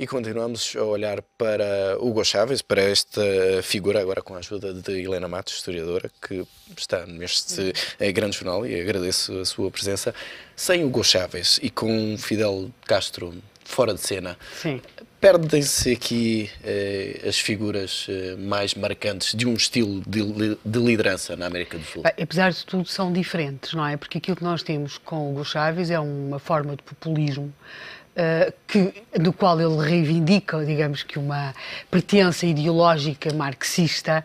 E continuamos a olhar para Hugo Chávez, para esta figura, agora com a ajuda de Helena Matos, historiadora, que está neste eh, grande jornal e agradeço a sua presença. Sem Hugo Chávez e com Fidel Castro fora de cena, perdem-se aqui eh, as figuras eh, mais marcantes de um estilo de, de, liderança na América do Sul? Apesar de tudo, são diferentes, não é? Porque aquilo que nós temos com o Hugo Chávez é uma forma de populismo eh, que, do qual ele reivindica, digamos que, uma pertença ideológica marxista,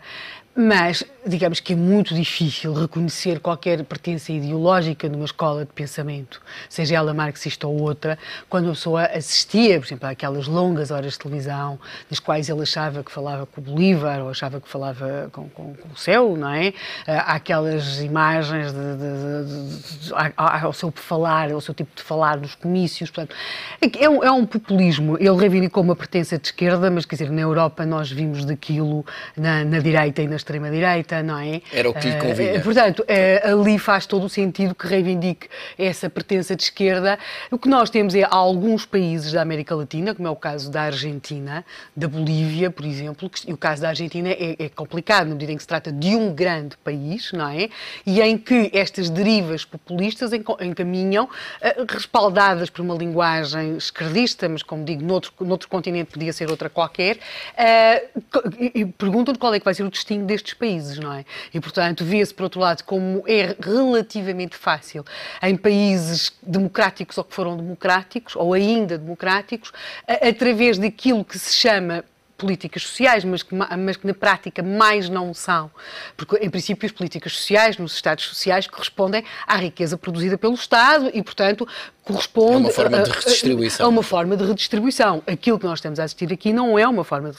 mas digamos que é muito difícil reconhecer qualquer pertença ideológica numa escola de pensamento, seja ela marxista ou outra, quando a pessoa assistia, por exemplo, aquelas longas horas de televisão, nas quais ele achava que falava com o Bolívar ou achava que falava com, com, com o céu, não é? Aquelas ah, imagens de, de, de, ao seu falar, ao seu tipo de falar nos comícios, portanto, é, é um, é um populismo. Ele reivindicou uma pertença de esquerda, mas quer dizer, na Europa nós vimos daquilo na, na direita e na extrema-direita, não é? Era o que lhe eh, convinha. portanto, eh, ali faz todo o sentido que reivindique essa pertença de esquerda. O que nós temos é alguns países da América Latina, como é o caso da Argentina, da Bolívia, por exemplo, e o caso da Argentina é, é complicado, na medida em que se trata de um grande país, não é? E em que estas derivas populistas encaminham, eh, respaldadas por uma linguagem esquerdista, mas como digo, noutro, noutro continente podia ser outra qualquer, uh, perguntam-te qual é que vai ser o destino destes países, não é? não é? E, portanto, via-se, por outro lado, como é relativamente fácil em países democráticos ou que foram democráticos, ou ainda democráticos, através daquilo que se chama políticas sociais, mas que, mas que na prática mais não são. Porque, em princípio, as políticas sociais nos Estados sociais correspondem à riqueza produzida pelo Estado e, portanto, corresponde é uma forma de redistribuição. a uma forma de redistribuição. Aquilo que nós estamos a assistir aqui não é uma forma de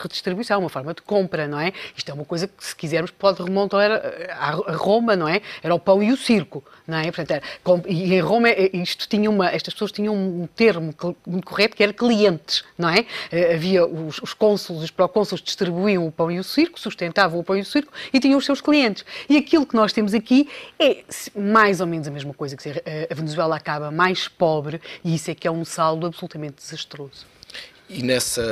redistribuição, é uma forma de compra, não é? Isto é uma coisa que, se quisermos, pode remontar a Roma, não é? Era o pão e o circo, não é? Portanto, era, e em Roma eh, isto tinha uma, estas pessoas tinham um termo muito correto que era clientes, não é? Eh, havia os, os cônsulos, os procônsulos distribuíam o pão e o circo, sustentavam o pão e o circo e tinham os seus clientes. E aquilo que nós temos aqui é mais ou menos a mesma coisa, que eh, a Venezuela acaba mais pobre e isso é que é um saldo absolutamente desastroso. E nessa,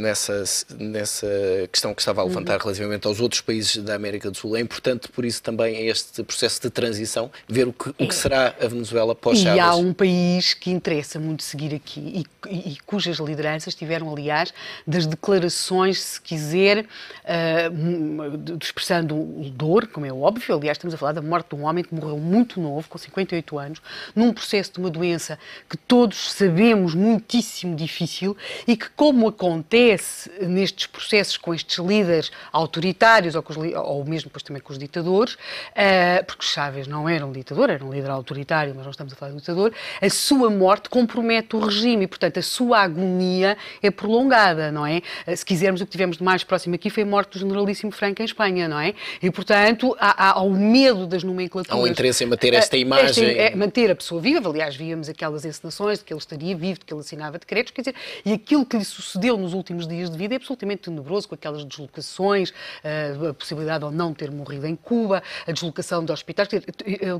nessa, nessa questão que estava a levantar uhum. relativamente aos outros países da América do Sul, é importante, por isso, também este processo de transição, ver o que, o que é. será a Venezuela pós-Chávez. E há um país que interessa muito seguir aqui e, e, e, cujas lideranças tiveram, aliás, das declarações, se quiser, uh, expressando dor, como é óbvio, aliás, estamos a falar da morte de um homem que morreu muito novo, com 58 anos, num processo de uma doença que todos sabemos muitíssimo difícil e que, como acontece nestes processos com estes líderes autoritários ou, com os, ou mesmo depois também com os ditadores, uh, porque Chávez não era um ditador, era um líder autoritário, mas não estamos a falar de um ditador, a sua morte compromete o regime e, portanto, a sua agonia é prolongada, não é? Eh, se quisermos, o que tivemos de mais próximo aqui foi a morte do generalíssimo Franco em Espanha, não é? E, portanto, há, há, há o medo das nomenclaturas. Há um interesse em manter esta eh, imagem. Esta, é, manter a pessoa viva, aliás, víamos aquelas encenações de que ele estaria vivo, de que ele assinava decretos, quer dizer, e aquilo aquilo que lhe sucedeu nos últimos dias de vida é absolutamente tenebroso, com aquelas deslocações, eh, a possibilidade ou não de ter morrido em Cuba, a deslocação de hospitais.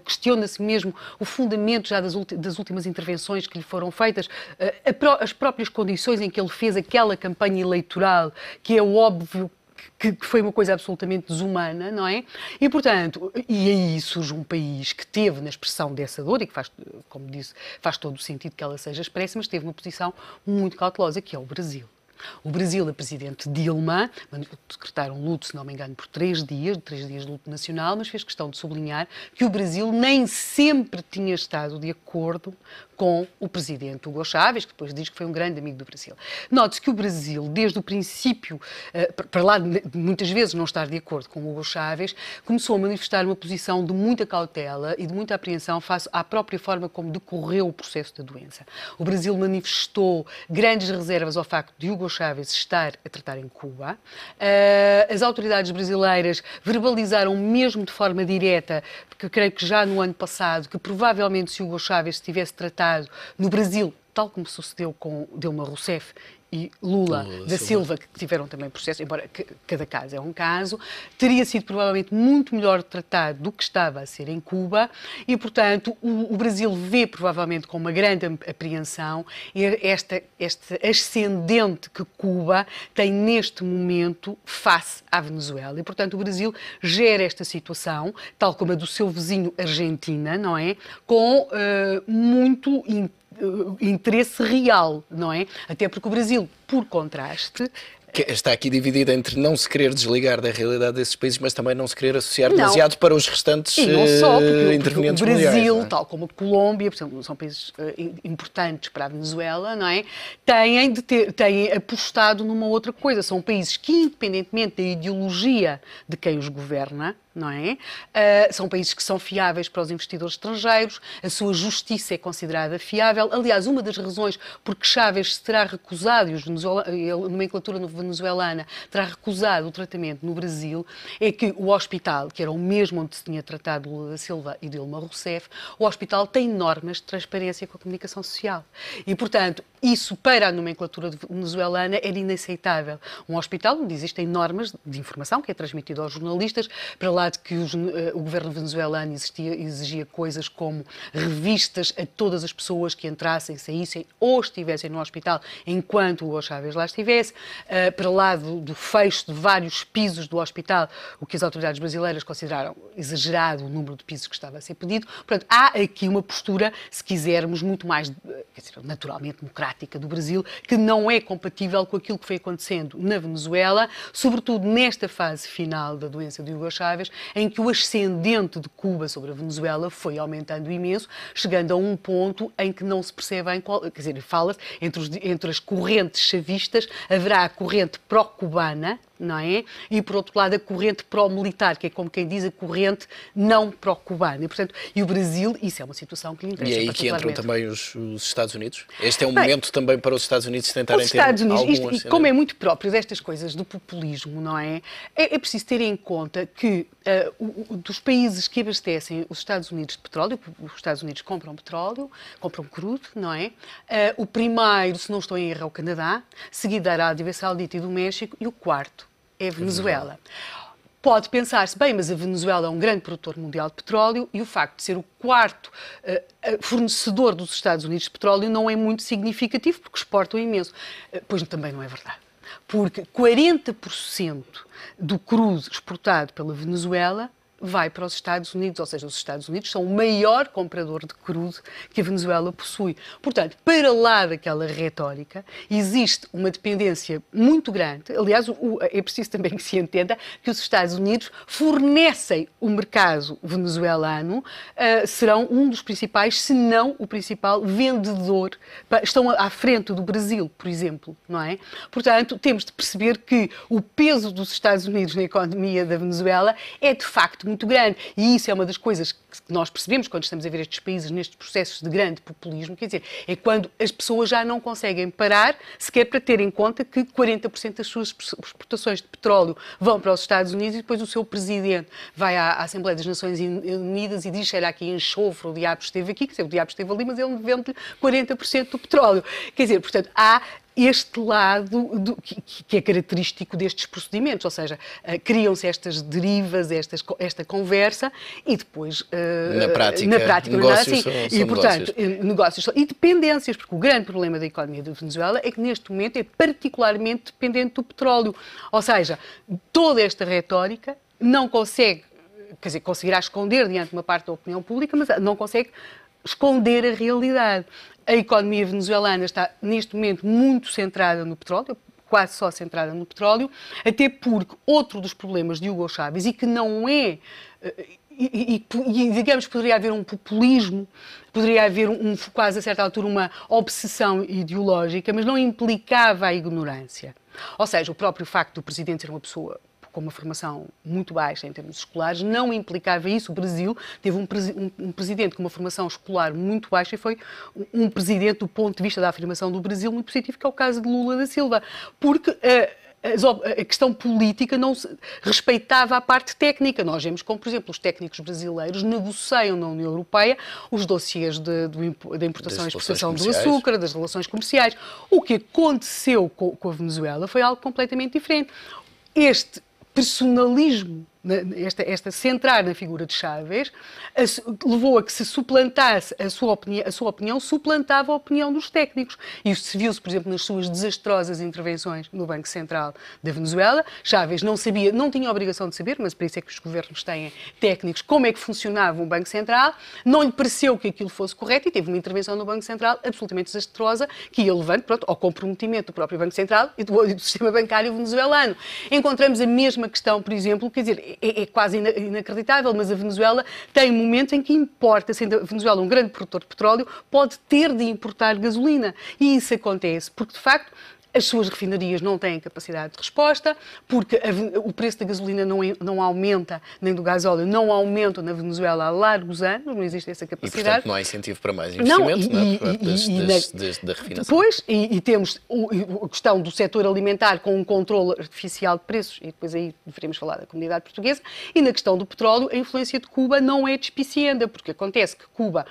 Questiona-se mesmo o fundamento já das últimas intervenções que lhe foram feitas, eh, as próprias condições em que ele fez aquela campanha eleitoral, que é óbvio que, que, foi uma coisa absolutamente desumana, não é? E, portanto, e aí surge um país que teve na expressão dessa dor, e que faz, como disse, faz todo o sentido que ela seja expressa, mas teve uma posição muito cautelosa, que é o Brasil. O Brasil, a é presidente Dilma, decretaram luto, se não me engano, por três dias, três dias de luto nacional, mas fez questão de sublinhar que o Brasil nem sempre tinha estado de acordo com o presidente Hugo Chávez, que depois diz que foi um grande amigo do Brasil. Note-se que o Brasil, desde o princípio, eh, para lá de muitas vezes não estar de acordo com Hugo Chávez, começou a manifestar uma posição de muita cautela e de muita apreensão face à própria forma como decorreu o processo da doença. O Brasil manifestou grandes reservas ao facto de Hugo Chávez estar a tratar em Cuba. Eh, as autoridades brasileiras verbalizaram mesmo de forma direta, porque creio que já no ano passado, que provavelmente se Hugo Chávez tivesse tratado no Brasil, tal como sucedeu com Dilma Rousseff e Lula, então, Lula da Silva, que tiveram também processo, embora cada caso é um caso, teria sido provavelmente muito melhor tratado do que estava a ser em Cuba e, portanto, o, o Brasil vê provavelmente com uma grande apreensão esta, este ascendente que Cuba tem neste momento face à Venezuela. E, portanto, o Brasil gera esta situação, tal como a do seu vizinho Argentina, não é? Com uh, muito interesse eh, interesse real, não é? Até porque o Brasil, por contraste, está aqui dividida entre não se querer desligar da realidade desses países, mas também não se querer associar não. demasiado para os restantes e não só, porque, intervenientes eh, porque o Brasil, é? tal como a Colômbia, por exemplo, são países eh, importantes para a Venezuela, não é? Têm, de ter, têm apostado numa outra coisa. São países que, independentemente da ideologia de quem os governa, não é? Uh, são países que são fiáveis para os investidores estrangeiros, a sua justiça é considerada fiável. Aliás, uma das razões por que Chávez se terá recusado, e a nomenclatura venezuelana terá recusado o tratamento no Brasil, é que o hospital, que era o mesmo onde se tinha tratado Lula da Silva e Dilma Rousseff, o hospital tem normas de transparência com a comunicação social. E, portanto, isso para a nomenclatura venezuelana era inaceitável. Um hospital onde existem normas de informação que é transmitida aos jornalistas, para lá lado que os, eh, o governo venezuelano existia, exigia coisas como revistas a todas as pessoas que entrassem, saíssem ou estivessem no hospital enquanto o Chávez lá estivesse, uh, para lá do, do fecho de vários pisos do hospital, o que as autoridades brasileiras consideraram exagerado o número de pisos que estava a ser pedido. Portanto, há aqui uma postura, se quisermos, muito mais eh, dizer, naturalmente democrática do Brasil, que não é compatível com aquilo que foi acontecendo na Venezuela, sobretudo nesta fase final da doença de Hugo Chávez, em que o ascendente de Cuba sobre a Venezuela foi aumentando imenso, chegando a um ponto em que não se percebe em qual. Quer dizer, fala-se entre, entre, as correntes chavistas, haverá a corrente pró-cubana não é? E por outro lado a corrente pró-militar, que é como quem diz a corrente não pró-cubana. E, portanto, e o Brasil, isso é uma situação que lhe interessa. E é aí que entram também os, os, Estados Unidos? Este é um Bem, momento também para os Estados Unidos tentarem os Estados ter Unidos, algumas... Isto, como é muito próprio destas coisas do populismo, não é? É, é preciso ter em conta que uh, o, dos países que abastecem os Estados Unidos de petróleo, os Estados Unidos compram petróleo, compram crudo, não é? Uh, o primeiro, se não estou em erro, é o Canadá, seguido da Arábia Saudita e do México, e o quarto é, é a Venezuela. Pode pensar-se, bem, mas a Venezuela é um grande produtor mundial de petróleo e o facto de ser o quarto uh, fornecedor dos Estados Unidos de petróleo não é muito significativo, porque exportam imenso. Uh, pois também não é verdade. Porque 40% do crudo exportado pela Venezuela vai para os Estados Unidos, ou seja, os Estados Unidos são o maior comprador de crudo que a Venezuela possui. Portanto, para lá daquela retórica, existe uma dependência muito grande. Aliás, é preciso também que se entenda que os Estados Unidos fornecem o mercado venezuelano, eh, serão um dos principais, se não o principal vendedor. Estão à frente do Brasil, por exemplo, não é? Portanto, temos de perceber que o peso dos Estados Unidos na economia da Venezuela é de facto muito grande. E isso é uma das coisas que nós percebemos quando estamos a ver estes países nestes processos de grande populismo, quer dizer, é quando as pessoas já não conseguem parar sequer para ter em conta que 40% das suas exportações de petróleo vão para os Estados Unidos e depois o seu presidente vai à Assembleia das Nações Unidas e diz, será que enxofre o diabo esteve aqui, quer dizer, o diabo esteve ali, mas ele vende-lhe 40% do petróleo. Quer dizer, portanto, há este lado do, que, que, é característico destes procedimentos, ou seja, uh, criam-se estas derivas, estas, esta conversa e depois uh, na prática, na prática negócios não é assim. são, são e portanto negócios. Eh, negócios e dependências, porque o grande problema da economia da Venezuela é que neste momento é particularmente dependente do petróleo, ou seja, toda esta retórica não consegue quer dizer, conseguirá esconder diante de uma parte da opinião pública, mas não consegue esconder a realidade. A economia venezuelana está, neste momento, muito centrada no petróleo, quase só centrada no petróleo, até porque outro dos problemas de Hugo Chávez, e que não é. Eh, e, e, e, digamos poderia haver um populismo, poderia haver um, quase a certa altura uma obsessão ideológica, mas não implicava a ignorância. Ou seja, o próprio facto do presidente ser uma pessoa com uma formação muito baixa em termos escolares, não implicava isso. O Brasil teve um, um, um presidente com uma formação escolar muito baixa e foi um, um presidente, do ponto de vista da afirmação do Brasil, muito positivo, que é o caso de Lula da Silva. Porque. Uh, a questão política não respeitava a parte técnica. Nós vemos como, por exemplo, os técnicos brasileiros negociam na União Europeia os dossiers de, de, de importação e exportação do açúcar, das relações comerciais. O que aconteceu com, com a Venezuela foi algo completamente diferente. Este personalismo esta, esta centrar na figura de Chávez, levou a que se suplantasse a sua, opinião, a sua opinião, suplantava a opinião dos técnicos. Isso se viu-se, por exemplo, nas suas desastrosas intervenções no Banco Central da Venezuela. Chávez não sabia, não tinha a obrigação de saber, mas por isso é que os governos têm técnicos, como é que funcionava um Banco Central. Não lhe pareceu que aquilo fosse correto e teve uma intervenção no Banco Central absolutamente desastrosa, que ia levando pronto, ao comprometimento do próprio Banco Central e do, do sistema bancário venezuelano. Encontramos a mesma questão, por exemplo, quer dizer, é, é quase inacreditável, mas a Venezuela tem um momento em que importa, sendo a Venezuela um grande produtor de petróleo, pode ter de importar gasolina. E isso acontece, porque de facto as suas refinarias não têm capacidade de resposta, porque a, o preço da gasolina não, é, não aumenta, nem do gasóleo não aumenta na Venezuela há largos anos, não existe essa capacidade. E, portanto, não há incentivo para mais investimento, não, é? e, e, das, das, da refinação. Pois, e, e temos a questão do setor alimentar com um controle artificial de preços, e depois aí deveríamos falar da comunidade portuguesa, e na questão do petróleo, a influência de Cuba não é despiciada, porque acontece que Cuba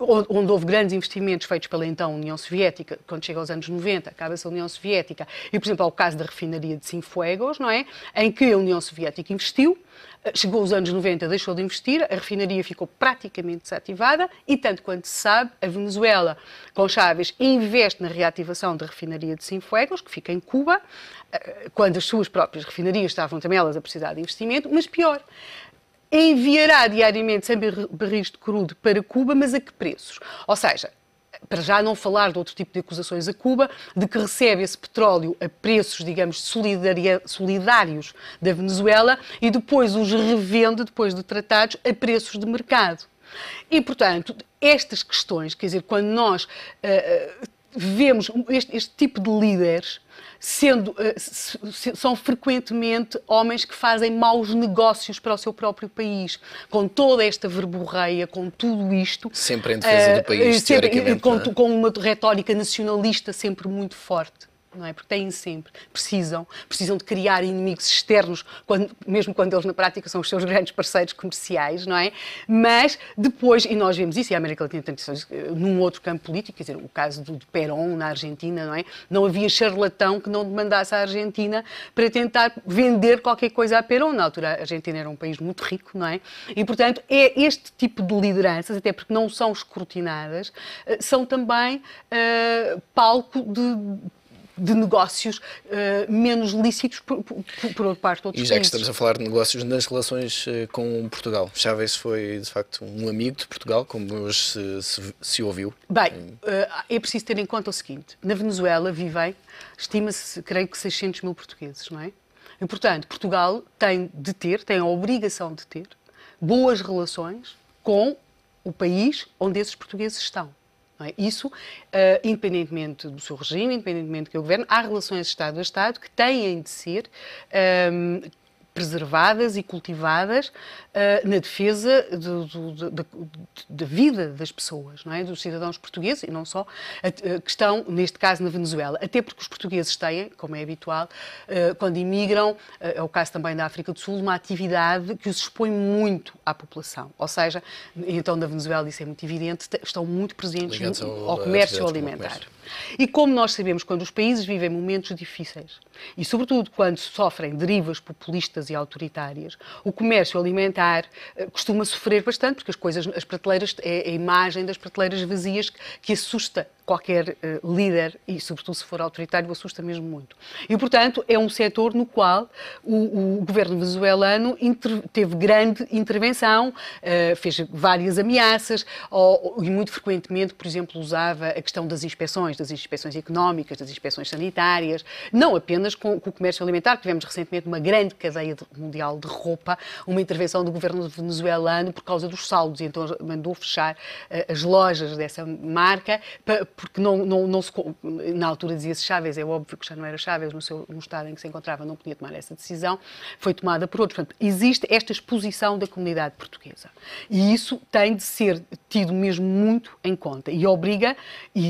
onde houve grandes investimentos feitos pela então União Soviética, quando chega aos anos 90, acaba-se a União Soviética, e, por exemplo, há o caso da refinaria de Sinfuegos, não é? Em que a União Soviética investiu, eh, chegou aos anos 90, deixou de investir, a refinaria ficou praticamente desativada e, tanto quanto se sabe, a Venezuela, com Chávez, investe na reativação da refinaria de Sinfuegos, que fica em Cuba, eh, quando as suas próprias refinarias estavam também elas a precisar de investimento, mas pior, enviará diariamente 100 barris de crudo para Cuba, mas a que preços? Ou seja, para já não falar de outro tipo de acusações a Cuba, de que recebe esse petróleo a preços, digamos, solidários da Venezuela e depois os revende, depois de tratados, a preços de mercado. E, portanto, estas questões, quer dizer, quando nós uh, vemos este, este tipo de líderes, sendo, eh, são frequentemente homens que fazem maus negócios para o seu próprio país. Com toda esta verborreia, com tudo isto. Sempre em defesa uh, do eh, país, sempre, com, é? com uma retórica nacionalista sempre muito forte não é? Porque têm sempre, precisam, precisam de criar inimigos externos, quando, mesmo quando eles na prática são os seus grandes parceiros comerciais, não é? Mas depois, e nós vemos isso, e a América Latina tem tradições eh, num outro campo político, quer dizer, o caso do de Perón na Argentina, não é? Não havia charlatão que não demandasse à Argentina para tentar vender qualquer coisa a Perón. Na altura, a Argentina era um país muito rico, não é? E, portanto, é este tipo de lideranças, até porque não são escrutinadas, eh, são também uh, palco de de negócios uh, menos lícitos por, por, por parte de outros E já países. que estamos a falar de negócios nas relações uh, com Portugal, Chávez foi de facto um amigo de Portugal, como hoje se, se, se ouviu. Bem, uh, é preciso ter em conta o seguinte: na Venezuela vivem, estima-se, creio que 600 mil portugueses, não é? E, portanto, Portugal tem de ter, tem a obrigação de ter, boas relações com o país onde esses portugueses estão. É? Isso, uh, independentemente do seu regime, independentemente do que é o governo, há relações Estado a Estado que têm de ser. Um, ah, preservadas e cultivadas uh, na defesa do, do, do, da vida das pessoas, não é? dos cidadãos portugueses e não só, eh, que estão, neste caso, na Venezuela. Até porque os portugueses têm, como é habitual, uh, quando imigram, é o caso também da África do Sul, uma atividade que os expõe muito à população. Ou seja, então na Venezuela isso é muito evidente, estão muito presentes no, ao, ao comércio alimentar. E como nós sabemos, quando os países vivem momentos difíceis e, sobretudo, quando sofrem derivas populistas e autoritárias. O comércio alimentar eh, costuma sofrer bastante, porque as coisas, as prateleiras, é a imagem das prateleiras vazias que assusta qualquer uh, líder, e sobretudo se for autoritário, assusta mesmo muito. E, portanto, é um setor no qual o, o governo venezuelano teve grande intervenção, uh, fez várias ameaças ou, e muito frequentemente, por exemplo, usava a questão das inspeções, das inspeções económicas, das inspeções sanitárias, não apenas com, com o comércio alimentar, tivemos recentemente uma grande cadeia de, mundial de roupa, uma intervenção do governo venezuelano por causa dos saldos, e então mandou fechar uh, as lojas dessa marca porque não, não, não se, na altura dizia-se Chávez, é óbvio que já não era Chávez, no, seu, no estado em que se encontrava não podia tomar essa decisão, foi tomada por outros. Portanto, existe esta exposição da comunidade portuguesa. E isso tem de ser tido mesmo muito em conta e obriga e,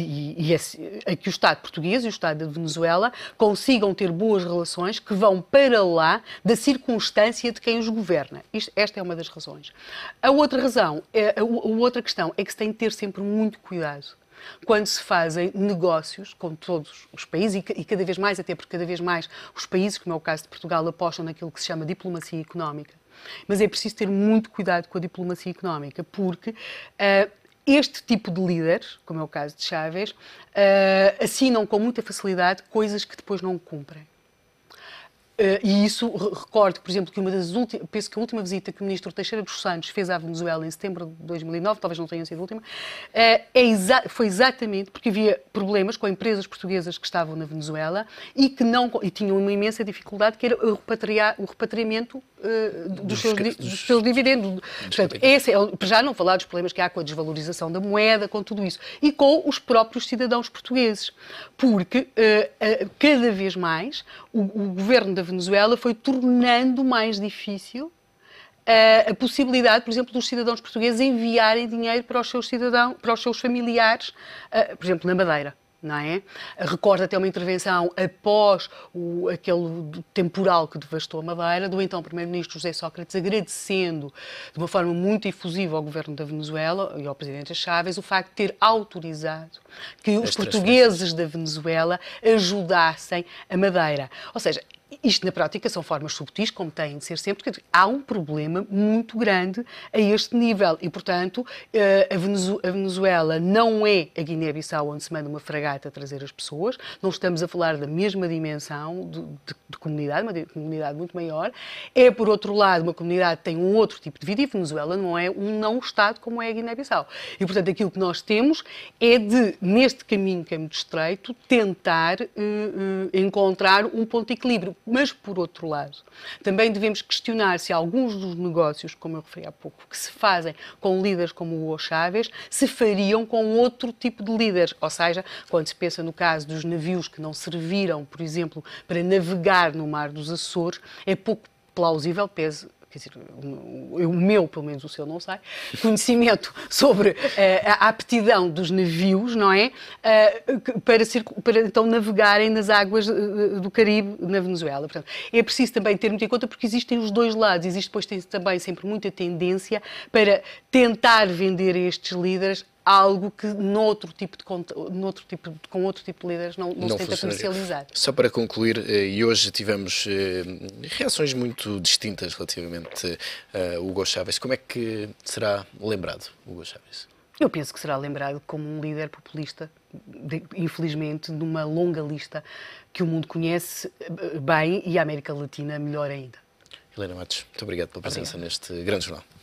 e, e a, é a que o Estado português e o Estado da Venezuela consigam ter boas relações que vão para lá da circunstância de quem os governa. Isto, esta é uma das razões. A outra razão, é, a, a outra questão é que se tem de ter sempre muito cuidado quando se fazem negócios com todos os países e, cada vez mais, até porque cada vez mais os países, como é o caso de Portugal, apostam naquilo que se chama diplomacia económica. Mas é preciso ter muito cuidado com a diplomacia económica, porque uh, este tipo de líderes, como é o caso de Chávez, uh, assinam com muita facilidade coisas que depois não cumprem. Uh, e isso recordo, por exemplo, que uma das últimas, penso que a última visita que o ministro Teixeira dos Santos fez à Venezuela em setembro de 2009, talvez não tenha sido a última, uh, é exa foi exatamente porque havia problemas com empresas portuguesas que estavam na Venezuela e que não e tinham uma imensa dificuldade que era o, repatriar, o repatriamento uh, dos, dos, seus, dos, dos, seus, dividendos. Portanto, esse é, já não falar dos problemas que há com a desvalorização da moeda, com tudo isso, e com os próprios cidadãos portugueses, porque cada vez mais o, o governo da Venezuela foi tornando mais difícil eh, a possibilidade, por exemplo, dos cidadãos portugueses enviarem dinheiro para os seus cidadãos, para os seus familiares, eh, por exemplo, na Madeira. Não é? Recordo até uma intervenção após o, aquele temporal que devastou a Madeira, do então Primeiro-Ministro José Sócrates agradecendo de uma forma muito efusiva ao governo da Venezuela e ao Presidente Chávez o facto de ter autorizado que os portugueses da Venezuela ajudassem a Madeira. Ou seja, isto, na prática, são formas subtis, como têm de ser sempre, porque há um problema muito grande a este nível e, portanto, eh, a Venezuela não é a Guiné-Bissau onde se manda uma fragata a trazer as pessoas, não estamos a falar da mesma dimensão de, de, de comunidade, uma comunidade muito maior, é, por outro lado, uma comunidade que tem um outro tipo de vida e Venezuela não é um não-Estado como é a Guiné-Bissau. E, portanto, aquilo que nós temos é de, neste caminho que é muito estreito, tentar uh, uh, encontrar um ponto de equilíbrio mas, por outro lado, também devemos questionar se alguns dos negócios, como eu referi há pouco, que se fazem com líderes como o Hugo Chávez, se fariam com outro tipo de líderes. Ou seja, quando se pensa no caso dos navios que não serviram, por exemplo, para navegar no mar dos Açores, é pouco plausível, pese quer dizer, o, meu, pelo menos o seu não sai, conhecimento sobre uh, a aptidão dos navios, não é? Uh, para, para, então navegarem nas águas eh, do Caribe na Venezuela. Portanto, é preciso também ter muito em conta porque existem os dois lados, existe depois tem, também sempre muita tendência para tentar vender a estes líderes algo que noutro tipo de, noutro tipo, com outro tipo de líderes não, não, não se tenta comercializar. Só para concluir, eh, e hoje tivemos eh, reações muito distintas relativamente a eh, Hugo Chávez. Como é que será lembrado Hugo Chávez? Eu penso que será lembrado como um líder populista, de, infelizmente, numa longa lista que o mundo conhece bem e a América Latina melhor ainda. Helena Matos, muito obrigado pela presença obrigado. neste grande jornal.